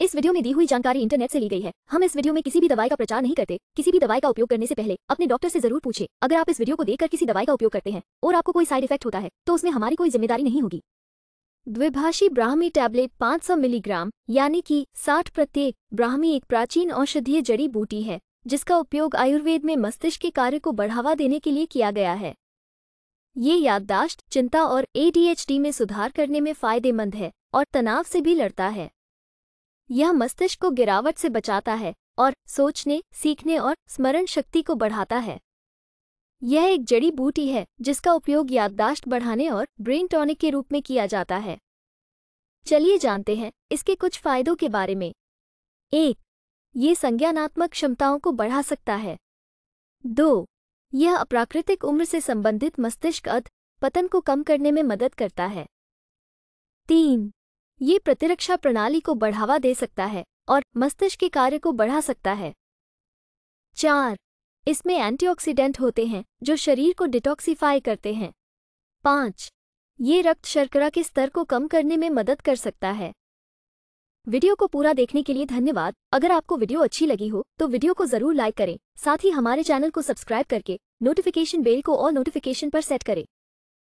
इस वीडियो में दी हुई जानकारी इंटरनेट से ली गई है हम इस वीडियो में किसी भी दवाई का प्रचार नहीं करते किसी भी दवाई का उपयोग करने से पहले अपने डॉक्टर से जरूर पूछे अगर आप इस वीडियो को देखकर किसी दवाई का उपयोग करते हैं और आपको कोई साइड इफेक्ट होता है तो उसमें हमारी कोई जिम्मेदारी नहीं होगी द्विभाषी ब्राह्मी टैबलेट 500 मिलीग्राम यानी कि 60 प्रत्येक ब्राह्मी एक प्राचीन औषधीय जड़ी बूटी है जिसका उपयोग आयुर्वेद में मस्तिष्क के कार्य को बढ़ावा देने के लिए किया गया है ये याददाश्त चिंता और एडीएचडी में सुधार करने में फायदेमंद है और तनाव से भी लड़ता है यह मस्तिष्क को गिरावट से बचाता है और सोचने सीखने और स्मरण शक्ति को बढ़ाता है यह एक जड़ी बूटी है जिसका उपयोग याददाश्त बढ़ाने और ब्रेन टॉनिक के रूप में किया जाता है चलिए जानते हैं इसके कुछ फायदों के बारे में एक ये संज्ञानात्मक क्षमताओं को बढ़ा सकता है दो यह अप्राकृतिक उम्र से संबंधित मस्तिष्क अध पतन को कम करने में मदद करता है तीन ये प्रतिरक्षा प्रणाली को बढ़ावा दे सकता है और मस्तिष्क के कार्य को बढ़ा सकता है चार इसमें एंटीऑक्सीडेंट होते हैं जो शरीर को डिटॉक्सीफाई करते हैं पाँच ये रक्त शर्करा के स्तर को कम करने में मदद कर सकता है वीडियो को पूरा देखने के लिए धन्यवाद अगर आपको वीडियो अच्छी लगी हो तो वीडियो को जरूर लाइक करें साथ ही हमारे चैनल को सब्सक्राइब करके नोटिफिकेशन बेल को और नोटिफिकेशन पर सेट करें